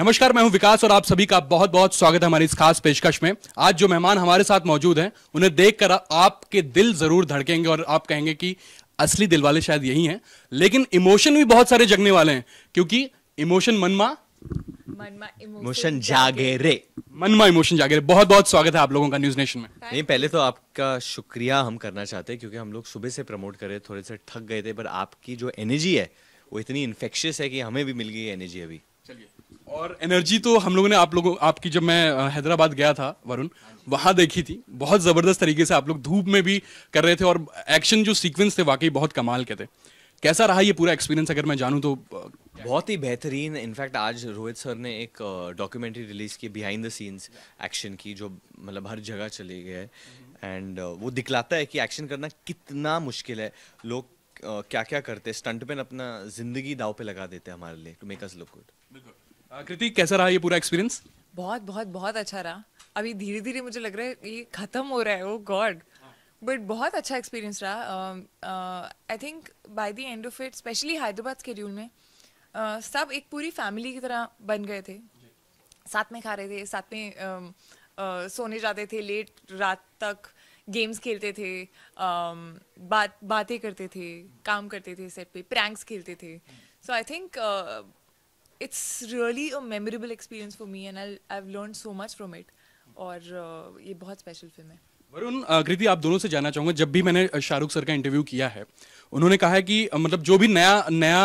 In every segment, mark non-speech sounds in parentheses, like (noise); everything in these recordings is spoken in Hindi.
नमस्कार मैं हूं विकास और आप सभी का बहुत बहुत स्वागत है हमारी इस खास पेशकश में आज जो मेहमान हमारे साथ मौजूद हैं उन्हें देखकर आपके दिल जरूर धड़केंगे और आप कहेंगे कि असली दिल वाले शायद यही हैं लेकिन इमोशन भी बहुत सारे जगने वाले हैं क्योंकि इमोशन मनमा इमोशन जागे रे मनमा इमोशन जागे रे बहुत बहुत स्वागत है आप लोगों का न्यूज नेशन में नहीं पहले तो आपका शुक्रिया हम करना चाहते हैं क्योंकि हम लोग सुबह से प्रमोट करे थोड़े से थक गए थे पर आपकी जो एनर्जी है वो इतनी इन्फेक्शियस है कि हमें भी मिल गई एनर्जी अभी चलिए और एनर्जी तो हम लोगों ने आप लोगों आपकी जब मैं हैदराबाद गया था वरुण वहाँ देखी थी बहुत ज़बरदस्त तरीके से आप लोग धूप में भी कर रहे थे और एक्शन जो सीक्वेंस थे वाकई बहुत कमाल के थे कैसा रहा ये पूरा एक्सपीरियंस अगर मैं जानूँ तो बहुत ही बेहतरीन इनफैक्ट आज रोहित सर ने एक डॉक्यूमेंट्री रिलीज की बिहाइंड द सीन्स एक्शन की जो मतलब हर जगह चले गए एंड वो दिखलाता है कि एक्शन करना कितना मुश्किल है लोग क्या क्या करते हैं स्टंटमैन अपना जिंदगी दाव पे लगा देते हैं हमारे लिए to make us look good Kriti uh, कैसा रहा ये पूरा एक्सपीरियंस बहुत बहुत बहुत अच्छा रहा अभी धीरे धीरे मुझे लग रहा है ये खत्म हो रहा है ओ गॉड बट बहुत अच्छा एक्सपीरियंस रहा I think by the end of it specially Hyderabad schedule में uh, सब एक पूरी फैमिली की तरह बन गए थे साथ में खा रहे थे साथ में uh, uh, सोने जाते थे लेट रात तक गेम्स खेलते थे um, बात बातें करते थे काम करते थे सेट पे प्रैंक्स खेलते थे so I think really a memorable experience for me and I I have learned so much from it और uh, ये बहुत स्पेशल फिल्म है वरुण कृति uh, आप दोनों से जानना चाहूंगा जब भी मैंने uh, शाहरुख सर का इंटरव्यू किया है उन्होंने कहा है कि मतलब जो भी नया नया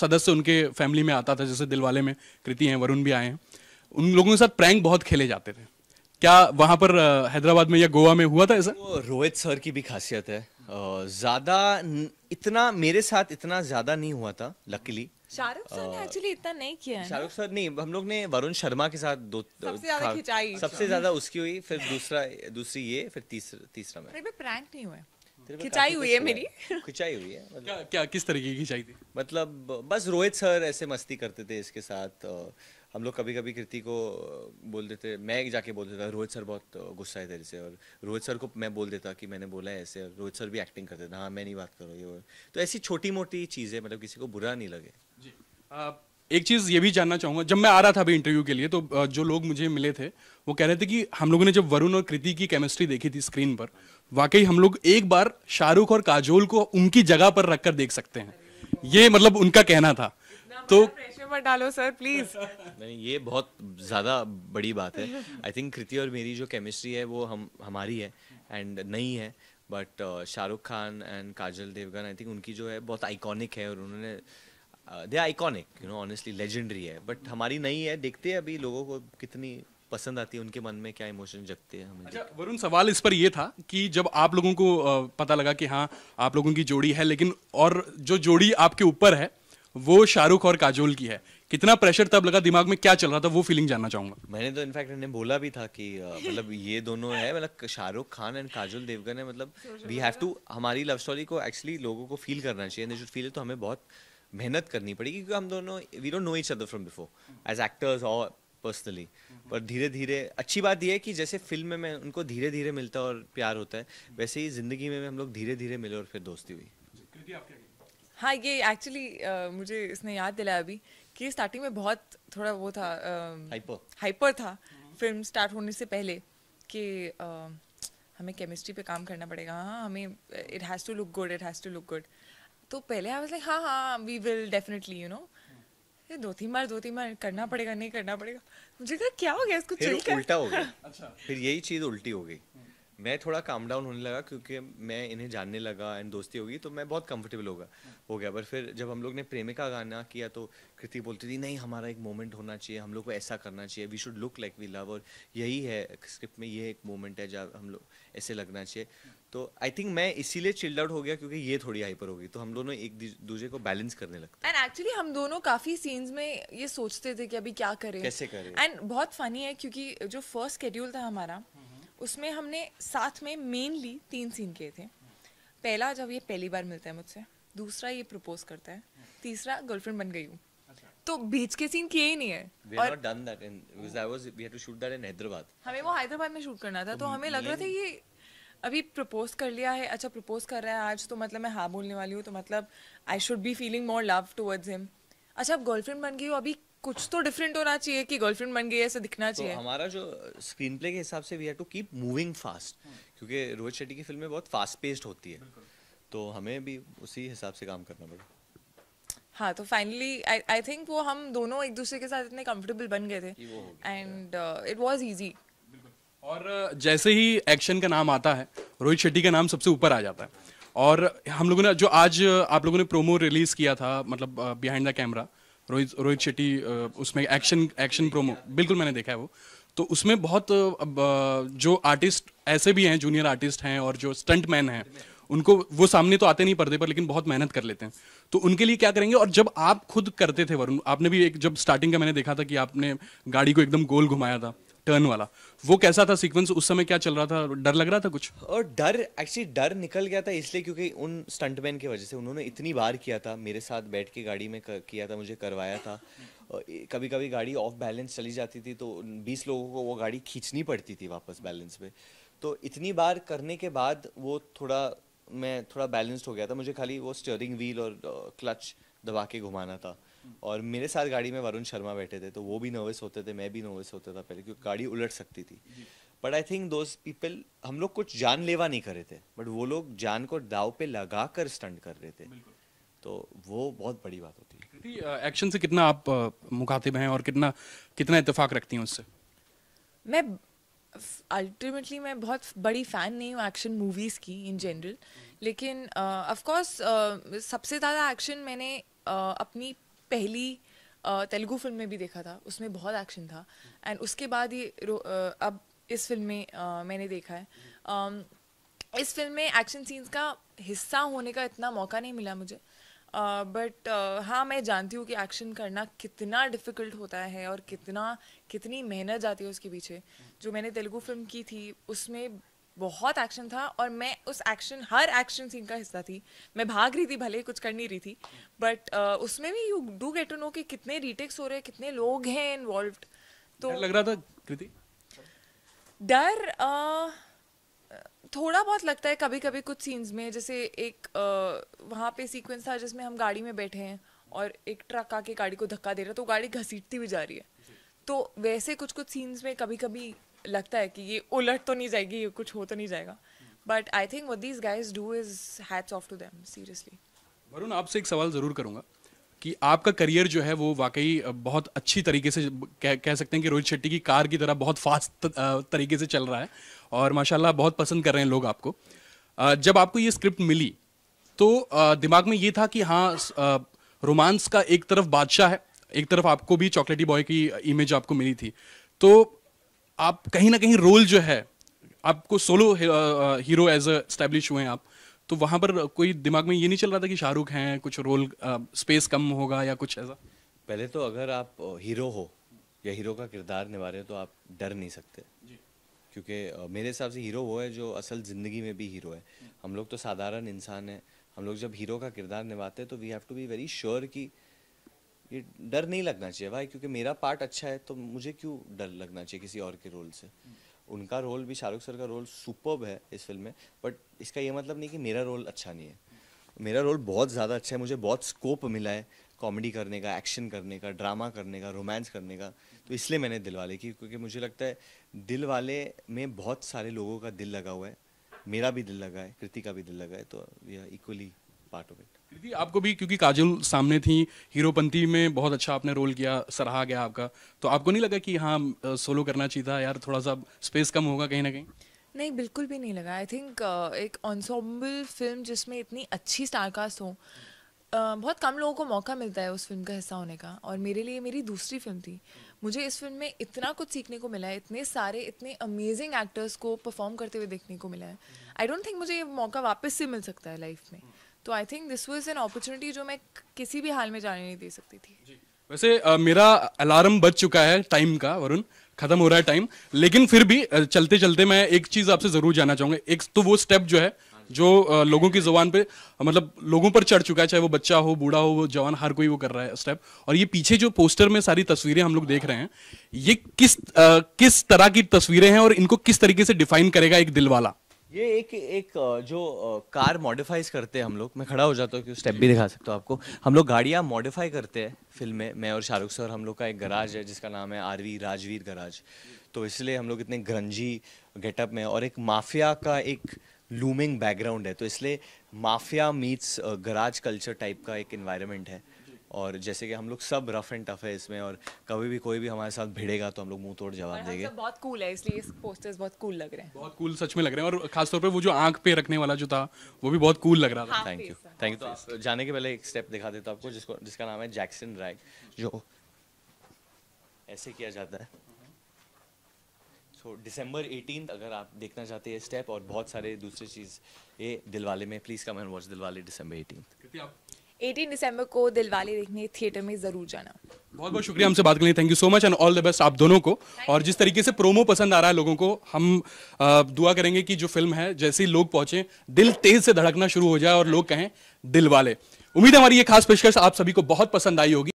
सदस्य उनके फैमिली में आता था जैसे दिलवाले में कृति हैं वरुण भी आए हैं उन लोगों के साथ प्रैंक बहुत खेले जाते थे क्या वहाँ पर हैदराबाद में या गोवा में हुआ था ऐसा रोहित सर की भी खासियत है ज़्यादा इतना मेरे साथ इतना ज़्यादा नहीं हुआ था लकीली शाहरुख सर ने एक्चुअली इतना नहीं किया शाहरुख सर नहीं हम लोग ने वरुण शर्मा के साथ दो सबसे ज्यादा खिंचाई सबसे ज्यादा उसकी हुई फिर दूसरा दूसरी ये फिर तीसरा तीसरा मैं प्रैंक नहीं हुआ खिंचाई हुई है मेरी खिंचाई हुई है मतलब क्या, क्या किस तरीके की खिंचाई थी मतलब बस रोहित सर ऐसे मस्ती करते थे इसके साथ हम लोग कभी कभी कृति को बोल देते मैं जाके बोल देता रोहित सर बहुत गुस्सा है तेरे से और रोहित सर को मैं बोल देता कि मैंने बोला है ऐसे और रोहित सर भी एक्टिंग करते थे हाँ मैं नहीं बात करूँ ये तो ऐसी छोटी मोटी चीज़ें मतलब किसी को बुरा नहीं लगे जी आ, एक चीज़ ये भी जानना चाहूँगा जब मैं आ रहा था अभी इंटरव्यू के लिए तो जो लोग मुझे मिले थे वो कह रहे थे कि हम लोगों ने जब वरुण और कृति की केमिस्ट्री देखी थी स्क्रीन पर वाकई हम लोग एक बार शाहरुख और काजोल को उनकी जगह पर रखकर देख सकते हैं ये मतलब उनका कहना था तो मत डालो सर प्लीज नहीं ये बहुत ज़्यादा बड़ी बात है आई थिंक कृति और मेरी जो केमिस्ट्री है वो हम हमारी है एंड नहीं है but uh, Shahrukh Khan and Kajal Devgan I think उनकी जो है बहुत आइकॉनिक है और उन्होंने they iconic you know honestly legendary है बट हमारी नहीं है देखते हैं अभी लोगों को कितनी पसंद आती है उनके मन में क्या इमोशन जगते हैं हमें अच्छा वरुण सवाल इस पर यह था कि जब आप लोगों को uh, पता लगा कि हाँ आप लोगों की जोड़ी है लेकिन और जो जोड़ी आपके ऊपर है वो शाहरुख और काजोल की है कितना प्रेशर तब लगा दिमाग में क्या चल रहा था वो फीलिंग जानना चाहूंगा मैंने तो इनफैक्ट इन्हें बोला भी था कि मतलब ये दोनों है मतलब शाहरुख खान एंड काजोल देवगन है मतलब वी हैव टू हमारी लव स्टोरी को एक्चुअली लोगों को फील करना चाहिए दे शुड फील तो हमें बहुत मेहनत करनी पड़ेगी क्योंकि हम दोनों we don't know each other from before as actors और पर्सनली पर धीरे धीरे अच्छी बात यह है कि जैसे फिल्म में मैं उनको धीरे धीरे मिलता और प्यार होता है वैसे ही जिंदगी में हम लोग धीरे धीरे मिले और फिर दोस्ती हुई हाँ ये एक्चुअली uh, मुझे इसने याद दिलाया अभी कि स्टार्टिंग में बहुत थोड़ा वो था हाइपर uh, हाइपर था फिल्म हाँ। स्टार्ट होने से पहले कि uh, हमें केमिस्ट्री पे काम करना पड़ेगा हाँ हमें it has to look good it has to look good तो पहले आई वाज लाइक हाँ हाँ we will definitely you know ये दो तीन बार दो तीन बार करना पड़ेगा नहीं करना पड़ेगा मुझे कहा क्या हो गया इसको चल उल्टा हो गया (laughs) अच्छा फिर यही चीज़ उल्टी हो गई हम्म। मैं थोड़ा काम डाउन होने लगा क्योंकि मैं इन्हें जानने लगा एंड दोस्ती होगी तो मैं बहुत कंफर्टेबल होगा हो गया पर फिर जब हम लोग ने प्रेमिका गाना किया तो कृति बोलती थी नहीं हमारा एक मोमेंट होना चाहिए हम लोग को ऐसा करना चाहिए we should look like we love और यही है स्क्रिप्ट में ये एक मोमेंट है जब हम लोग ऐसे लगना चाहिए तो आई थिंक मैं इसीलिए चिल्ड आउट हो गया क्योंकि ये थोड़ी हाइपर होगी तो हम दोनों एक दूसरे को बैलेंस करने लगते एंड एक्चुअली हम दोनों काफी सीन्स में ये सोचते थे कि अभी क्या करें कैसे करें एंड बहुत फनी है क्योंकि जो फर्स्ट शेड्यूल था हमारा hmm. उसमें हमने साथ में मेनली तीन सीन किए थे पहला जब ये पहली बार मिलता है मुझसे दूसरा ये प्रपोज करता है तीसरा गर्लफ्रेंड बन गई हूँ अच्छा। तो बीच के सीन किए ही नहीं है We और was, we had हमें वो हैदराबाद में शूट करना था तो, तो हमें लग रहा था ये अभी प्रपोज कर लिया है अच्छा प्रपोज कर रहा है आज तो मतलब मैं हाँ बोलने वाली हूँ तो मतलब I should be feeling more love towards him अच्छा अब गर्लफ्रेंड बन गई हो अभी कुछ तो डिफरेंट होना चाहिए कि गर्लफ्रेंड बन गई ऐसे दिखना तो चाहिए तो हमारा जो स्क्रीन प्ले के हिसाब से we have to keep moving fast क्योंकि रोहित शेट्टी की फिल्में बहुत फास्ट पेस्ड होती है तो हमें भी उसी हिसाब से काम करना पड़ा हाँ तो फाइनली आई थिंक वो हम दोनों एक दूसरे के साथ इतने कंफर्टेबल बन गए थे एंड इट वाज इजी और uh, जैसे ही एक्शन का नाम आता है रोहित शेट्टी का नाम सबसे ऊपर आ जाता है और हम लोगों ने जो आज आप लोगों ने प्रोमो रिलीज़ किया था मतलब behind the camera Rohit Rohit Shetty उसमें एक्शन एक्शन प्रोमो बिल्कुल मैंने देखा है वो तो उसमें बहुत जो आर्टिस्ट ऐसे भी हैं जूनियर आर्टिस्ट हैं और जो स्टंट मैन हैं उनको वो सामने तो आते नहीं पर्दे पर लेकिन बहुत मेहनत कर लेते हैं तो उनके लिए क्या करेंगे और जब आप खुद करते थे वरुण आपने भी एक जब स्टार्टिंग का मैंने देखा था कि आपने गाड़ी को एकदम गोल घुमाया था टर्न वाला वो कैसा था सीक्वेंस उस समय क्या चल रहा था डर लग रहा था कुछ और डर एक्चुअली डर निकल गया था इसलिए क्योंकि उन स्टंटमैन की वजह से उन्होंने इतनी बार किया था मेरे साथ बैठ के गाड़ी में कर, किया था मुझे करवाया था कभी कभी गाड़ी ऑफ बैलेंस चली जाती थी तो बीस लोगों को वो गाड़ी खींचनी पड़ती थी वापस बैलेंस में तो इतनी बार करने के बाद वो थोड़ा मैं थोड़ा बैलेंस्ड हो गया था मुझे खाली वो स्टीयरिंग व्हील और क्लच दबा के घुमाना था और मेरे साथ गाड़ी में वरुण शर्मा बैठे थे तो वो भी नर्वस होते थे मैं भी नर्वस होता था पहले क्योंकि गाड़ी उलट सकती थी but I think those people हम लोग कुछ जानलेवा नहीं कर रहे थे बट वो लोग जान को दाव पे लगा कर स्टंट कर रहे थे तो वो बहुत बड़ी बात होती है एक्शन से कितना आप मुखातिब हैं और कितना कितना इतफाक रखती हैं उससे मैं अल्टीमेटली मैं बहुत बड़ी फ़ैन नहीं हूँ एक्शन मूवीज़ की इन जनरल लेकिन ऑफकोर्स सबसे ज़्यादा एक्शन मैंने अपनी पहली तेलुगु फिल्म में भी देखा था उसमें बहुत एक्शन था एंड उसके बाद ये अब इस फिल्म में मैंने देखा है इस फिल्म में एक्शन सीन्स का हिस्सा होने का इतना मौका नहीं मिला मुझे बट uh, uh, हाँ मैं जानती हूँ कि एक्शन करना कितना डिफ़िकल्ट होता है और कितना कितनी मेहनत जाती है उसके पीछे जो मैंने तेलुगु फिल्म की थी उसमें बहुत एक्शन था और मैं उस एक्शन हर एक्शन सीन का हिस्सा थी मैं भाग रही थी भले कुछ कर नहीं रही थी बट uh, उसमें भी you do get to know कि कितने रिटेक्स हो रहे हैं कितने लोग हैं इन्वॉल्व तो लग रहा था कृति डर uh, थोड़ा बहुत लगता है कभी कभी कुछ सीन्स में जैसे एक आ, वहाँ पे सीक्वेंस था जिसमें हम गाड़ी में बैठे हैं और एक ट्रक आके गाड़ी को धक्का दे रहा है तो गाड़ी घसीटती भी जा रही है तो वैसे कुछ कुछ सीन्स में कभी कभी लगता है कि ये उलट तो नहीं जाएगी ये कुछ हो तो नहीं जाएगा but I think what these guys do is hats off to them seriously Varun आपसे एक सवाल ज़रूर करूँगा कि आपका करियर जो है वो वाकई बहुत अच्छी तरीके से कह, कह सकते हैं कि रोहित शेट्टी की कार की तरह बहुत फास्ट तरीके से चल रहा है और माशाल्लाह बहुत पसंद कर रहे हैं लोग आपको जब आपको ये स्क्रिप्ट मिली तो दिमाग में ये था कि हाँ रोमांस का एक तरफ बादशाह है एक तरफ आपको भी चॉकलेटी बॉय की इमेज आपको मिली थी तो आप कहीं ना कहीं रोल जो है आपको सोलो हीरो एज अस्टैब्लिश हुए हैं आप तो वहाँ पर कोई दिमाग में ये नहीं चल रहा था कि शाहरुख हैं कुछ रोल स्पेस कम होगा या कुछ ऐसा पहले तो अगर आप हीरो हो या हीरो का किरदार निभा रहे हो तो आप डर नहीं सकते जी क्योंकि मेरे हिसाब से हीरो वो है जो असल ज़िंदगी में भी हीरो है हम लोग तो साधारण इंसान हैं हम लोग जब हीरो का किरदार निभाते हैं तो we have to be very sure कि ये डर नहीं लगना चाहिए भाई क्योंकि मेरा पार्ट अच्छा है तो मुझे क्यों डर लगना चाहिए किसी और के रोल से उनका रोल भी शाहरुख सर का रोल सुपर है इस फिल्म में बट इसका ये मतलब नहीं कि मेरा रोल अच्छा नहीं है मेरा रोल बहुत ज़्यादा अच्छा है मुझे बहुत स्कोप मिला है कॉमेडी करने का एक्शन करने का ड्रामा करने का रोमांस करने का तो इसलिए मैंने दिल वाले की क्योंकि मुझे लगता है दिल वाले में बहुत सारे लोगों का दिल लगा हुआ है मेरा भी दिल लगा है कृति का भी दिल लगा है तो यह equally part of it Kriti आपको भी क्योंकि काजल सामने थी हीरोपंथी में बहुत अच्छा आपने रोल किया सराहा गया आपका तो आपको नहीं लगा कि हाँ सोलो करना चाहिए था यार थोड़ा सा स्पेस कम होगा कहीं ना कहीं नहीं बिल्कुल भी नहीं लगा आई थिंक uh, एक ऑनसॉम्बल फिल्म जिसमें इतनी अच्छी स्टारकास्ट हो Uh, बहुत कम लोगों को मौका मिलता है उस फिल्म का हिस्सा होने का और मेरे लिए मेरी दूसरी फिल्म थी मुझे इस फिल्म में इतना कुछ सीखने को मिला है इतने सारे इतने अमेजिंग एक्टर्स को परफॉर्म करते हुए देखने को मिला है आई डोंट थिंक मुझे ये मौका वापस से मिल सकता है लाइफ में तो I think this was an opportunity जो मैं किसी भी हाल में जाने नहीं दे सकती थी वैसे uh, मेरा अलार्म बज चुका है टाइम का वरुण खत्म हो रहा है टाइम लेकिन फिर भी चलते चलते मैं एक चीज आपसे जरूर जानना चाहूंगा एक तो वो स्टेप जो है जो लोगों की जुबान पे मतलब लोगों पर चढ़ चुका है चाहे वो बच्चा हो बूढ़ा हो वो जवान हर कोई वो कर रहा है स्टेप और ये पीछे जो पोस्टर में सारी तस्वीरें हम लोग देख रहे हैं ये किस आ, किस तरह की तस्वीरें हैं और इनको किस तरीके से डिफाइन करेगा एक दिल वाला ये एक एक जो कार मॉडिफाइज करते हैं हम लोग मैं खड़ा हो जाता हूँ स्टेप भी दिखा सकता हूँ आपको हम लोग गाड़ियाँ मॉडिफाई करते हैं फिल्म में मैं और शाहरुख सर हम लोग का एक गराज है जिसका नाम है आरवी राजवीर गराज तो इसलिए हम लोग इतने ग्रंजी गेटअप में और एक माफिया का एक लूमिंग बैकग्राउंड है तो इसलिए mafia meets garage culture type का एक इन्वायरमेंट है और जैसे कि हम लोग सब रफ एंड टफ है इसमें और कभी भी कोई भी हमारे साथ भिड़ेगा तो हम लोग मुंह तोड़ जवाब हाँ, देंगे बहुत कूल है इसलिए इस पोस्टर्स बहुत कूल लग रहे हैं बहुत कूल सच में लग रहे हैं और खासतौर पर वो जो आंख पे रखने वाला जो था वो भी बहुत कूल लग रहा था थैंक यू थैंक यू जाने के पहले एक स्टेप दिखा देता आपको जिसको जिसका नाम है जैक्सन राय जो ऐसे किया जाता है तो दिसंबर एटीन अगर आप देखना चाहते हैं स्टेप और बहुत सारे दूसरे चीज़ ये दिलवाले में please come and watch Dilwale December eighteen आप 18 दिसंबर को दिलवाले देखने थिएटर में जरूर जाना बहुत बहुत शुक्रिया हमसे बात करने thank you so much and all the best आप दोनों को और जिस तरीके से प्रोमो पसंद आ रहा है लोगों को हम दुआ करेंगे कि जो फिल्म है जैसे ही लोग पहुंचे दिल तेज से धड़कना शुरू हो जाए और लोग कहें दिल वाले उम्मीद है हमारी ये खास पेशकश आप सभी को बहुत पसंद आई होगी